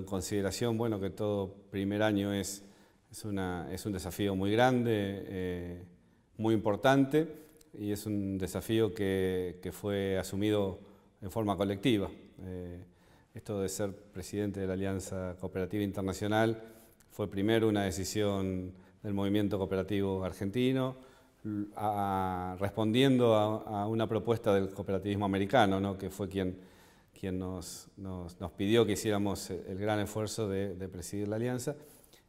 en consideración, bueno, que todo primer año es, es, una, es un desafío muy grande, eh, muy importante, y es un desafío que, fue asumido en forma colectiva. Eh, esto de ser presidente de la Alianza Cooperativa Internacional fue primero una decisión del movimiento cooperativo argentino, respondiendo a, una propuesta del cooperativismo americano, que fue quien quien nos, nos, nos, pidió que hiciéramos el gran esfuerzo de, presidir la alianza,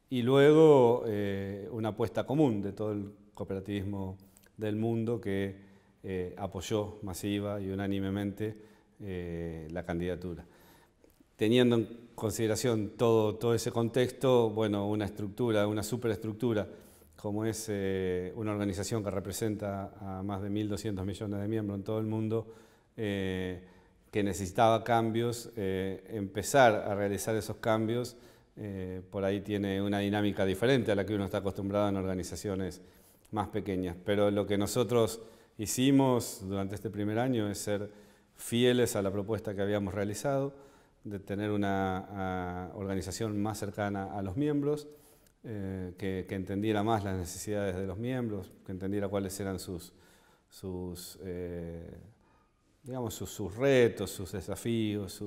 y luego eh, una apuesta común de todo el cooperativismo del mundo que eh, apoyó masiva y unánimemente eh, la candidatura. Teniendo en consideración todo, todo ese contexto, bueno, una estructura, una superestructura, como es una organización que representa a más de 1.200 millones de miembros en todo el mundo, que necesitaba cambios, eh, empezar a realizar esos cambios, eh, por ahí tiene una dinámica diferente a la que uno está acostumbrado en organizaciones más pequeñas. Pero lo que nosotros hicimos durante este primer año es ser fieles a la propuesta que habíamos realizado, de tener una organización más cercana a los miembros, eh, que, entendiera más las necesidades de los miembros, que entendiera cuáles eran sus... sus digamos, sus, retos, sus desafíos,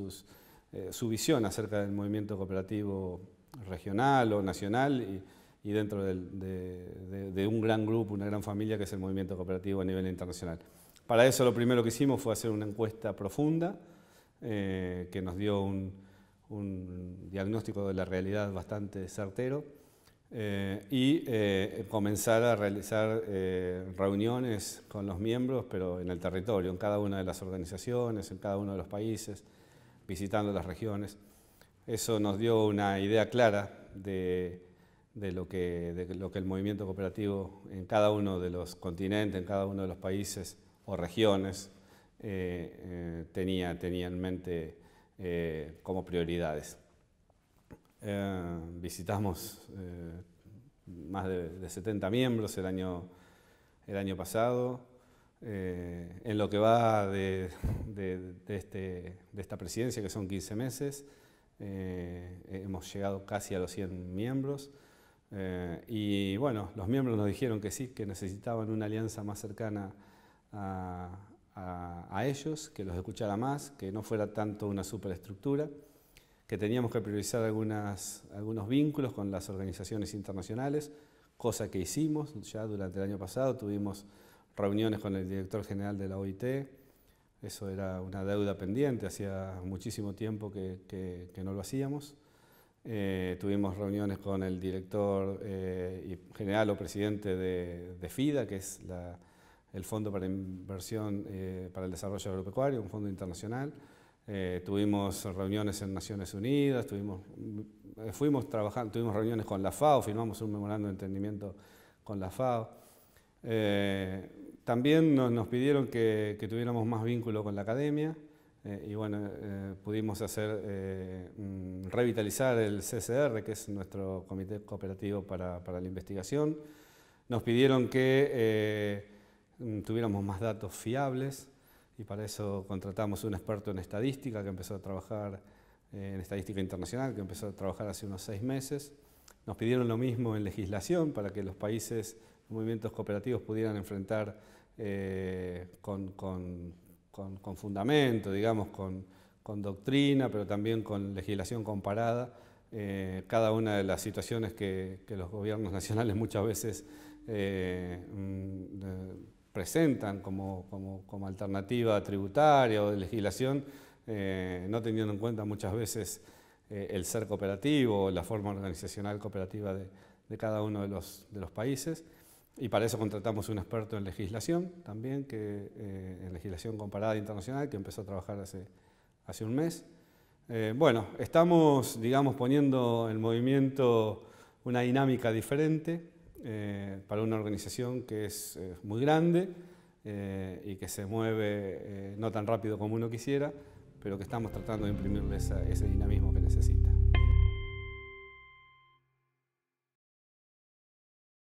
eh, su visión acerca del movimiento cooperativo regional o nacional y, dentro de, un gran grupo, una gran familia que es el movimiento cooperativo a nivel internacional. Para eso lo primero que hicimos fue hacer una encuesta profunda eh, que nos dio un diagnóstico de la realidad bastante certero eh, y eh, comenzar a realizar eh, reuniones con los miembros, pero en el territorio, en cada una de las organizaciones, en cada uno de los países, visitando las regiones. Eso nos dio una idea clara de, de, lo, que, de lo que el movimiento cooperativo en cada uno de los continentes, en cada uno de los países o regiones tenía, tenía en mente como prioridades. Eh, visitamos eh, más de, 70 miembros el año, pasado. Eh, en lo que va de, este, esta presidencia, que son 15 meses, hemos llegado casi a los 100 miembros. y bueno, los miembros nos dijeron que sí, que necesitaban una alianza más cercana a ellos, que los escuchara más, que no fuera tanto una superestructura que teníamos que priorizar algunas, algunos vínculos con las organizaciones internacionales, cosa que hicimos ya durante el año pasado, tuvimos reuniones con el director general de la OIT, eso era una deuda pendiente, hacía muchísimo tiempo que, no lo hacíamos. Eh, tuvimos reuniones con el director eh, general o presidente de, FIDA, que es el Fondo para Inversión eh, para el Desarrollo Agropecuario, un fondo internacional. Eh, tuvimos reuniones en Naciones Unidas, tuvimos, fuimos trabajando, tuvimos reuniones con la FAO, firmamos un memorando de entendimiento con la FAO. Eh, también nos, pidieron que, tuviéramos más vínculo con la academia eh, y bueno, pudimos hacer, revitalizar el CCR, que es nuestro Comité Cooperativo para, para la Investigación. Nos pidieron que tuviéramos más datos fiables y para eso contratamos un experto en estadística que empezó a trabajar eh, en estadística internacional, que empezó a trabajar hace unos seis meses. Nos pidieron lo mismo en legislación para que los países, los movimientos cooperativos pudieran enfrentar eh, con, con, con, fundamento, digamos, con, doctrina, pero también con legislación comparada, eh, cada una de las situaciones que, que, los gobiernos nacionales muchas veces eh, mm, presentan como, alternativa tributaria o de legislación, eh, no teniendo en cuenta muchas veces eh, el ser cooperativo o la forma organizacional cooperativa de, cada uno de los, países. Y para eso contratamos un experto en legislación también, que, eh, en legislación comparada internacional, que empezó a trabajar hace, hace un mes. bueno, estamos, digamos, poniendo en movimiento una dinámica diferente eh, para una organización que es eh, muy grande eh, y que se mueve no tan rápido como uno quisiera, pero que estamos tratando de imprimirle ese dinamismo que necesita.